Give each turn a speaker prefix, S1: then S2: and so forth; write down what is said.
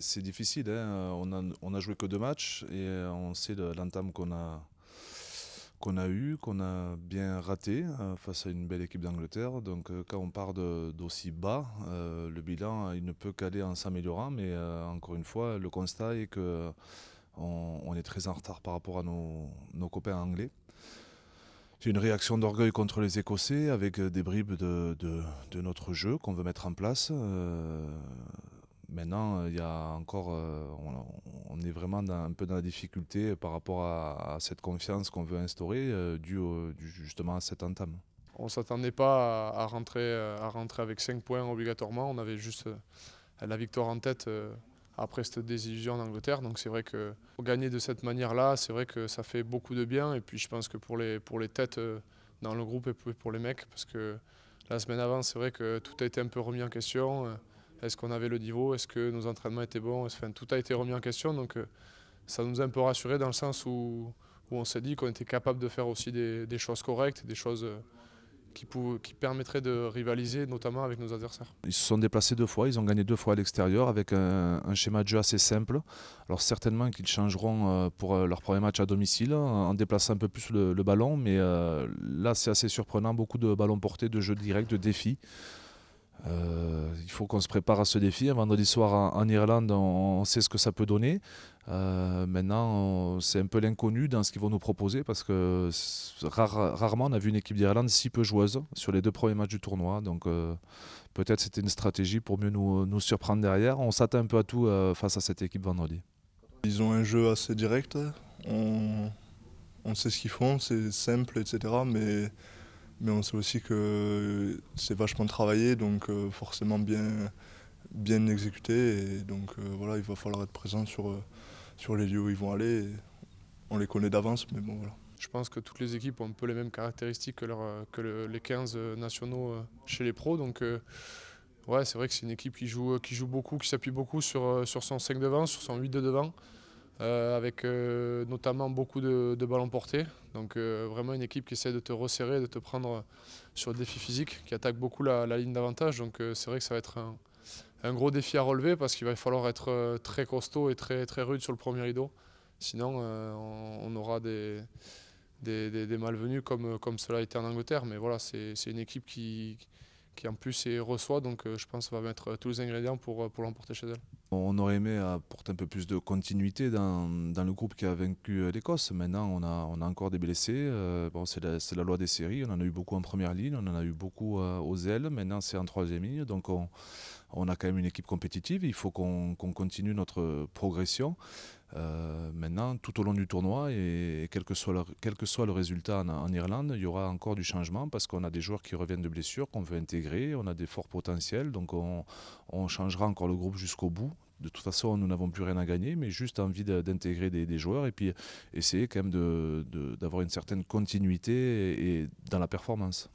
S1: c'est difficile. Hein. On, a, joué que deux matchs et on sait l'entame qu'on a qu'on a eu, qu'on a bien raté euh, face à une belle équipe d'Angleterre. Donc euh, quand on part d'aussi bas, euh, le bilan il ne peut qu'aller en s'améliorant. Mais encore une fois, le constat est que on, est très en retard par rapport à nos, copains anglais. J'ai une réaction d'orgueil contre les Écossais avec des bribes de, notre jeu qu'on veut mettre en place. Maintenant, euh, il y a encore, euh, on, est vraiment un peu dans la difficulté par rapport à, cette confiance qu'on veut instaurer, euh, due, justement à cet entame.
S2: On ne s'attendait pas à, rentrer, à rentrer avec 5 points obligatoirement. On avait juste la victoire en tête après cette désillusion en Angleterre. Donc c'est vrai que gagner de cette manière-là, c'est vrai que ça fait beaucoup de bien. Et puis je pense que pour les, pour les têtes dans le groupe et pour les mecs, parce que la semaine avant, c'est vrai que tout a été un peu remis en question. Est-ce qu'on avait le niveau Est-ce que nos entraînements étaient bons Tout a été remis en question. Donc euh, ça nous a un peu rassurés dans le sens où, on s'est dit qu'on était capable de faire aussi des, choses correctes, des choses euh, qui, permettraient de rivaliser, notamment avec nos adversaires.
S1: Ils se sont déplacés deux fois, ils ont gagné deux fois à l'extérieur avec un, schéma de jeu assez simple. Alors certainement qu'ils changeront euh, pour leur premier match à domicile hein, en déplaçant un peu plus le ballon, mais là c'est assez surprenant, beaucoup de ballons portés, de jeux directs, de défis. Euh, il faut qu'on se prépare à ce défi. vendredi soir en, Irlande, on, sait ce que ça peut donner. Euh, maintenant, c'est un peu l'inconnu dans ce qu'ils vont nous proposer parce que rarement on a vu une équipe d'Irlande si peu joueuse sur les deux premiers matchs du tournoi. Donc euh, peut-être c'était une stratégie pour mieux nous, surprendre derrière. On s'attend un peu à tout face à cette équipe vendredi.
S3: Ils ont un jeu assez direct. On, on sait ce qu'ils font, c'est simple, etc. Mais mais on sait aussi que c'est vachement travaillé, donc euh, forcément bien, bien exécuté. Et donc euh, voilà, il va falloir être présent sur, euh, sur les lieux où ils vont aller. On les connaît d'avance, mais bon voilà.
S2: Je pense que toutes les équipes ont un peu les mêmes caractéristiques que, les 15 nationaux chez les pros. Donc, c'est vrai que c'est une équipe qui joue, qui joue beaucoup, qui s'appuie beaucoup sur, sur son 5 devant, sur son 8 de devant. Euh, avec euh, notamment beaucoup de, de, ballons portés. Donc euh, vraiment une équipe qui essaie de te resserrer, de te prendre sur le défi physique, qui attaque beaucoup la, ligne d'avantage. Donc c'est vrai que ça va être un, gros défi à relever parce qu'il va falloir être très costaud et très, très rude sur le premier rideau. Sinon on, aura des, des, malvenus comme, comme, cela a été en Angleterre. Mais voilà, c'est une équipe qui qui en plus reçoit, donc euh, je pense va mettre euh, tous les ingrédients pour, euh, pour l'emporter chez elle.
S1: On aurait aimé apporter un peu plus de continuité dans, dans le groupe qui a vaincu l'Écosse. Maintenant, on a, on a encore des blessés. bon, c'est la, la, loi des séries. On en a eu beaucoup en première ligne, on en a eu beaucoup aux ailes. Maintenant, c'est en troisième ligne. Donc, on, on a quand même une équipe compétitive. Il faut qu'on continue notre progression euh, maintenant tout au long du tournoi et, quel, que soit le, quel, résultat en, Irlande, il y aura encore du changement parce qu'on a des joueurs qui reviennent de blessures, qu'on veut intégrer, on a des forts potentiels, donc on, changera encore le groupe jusqu'au bout de toute façon, nous n'avons plus rien à gagner, mais juste envie d'intégrer des, joueurs et puis essayer quand même d'avoir une certaine continuité et dans la performance.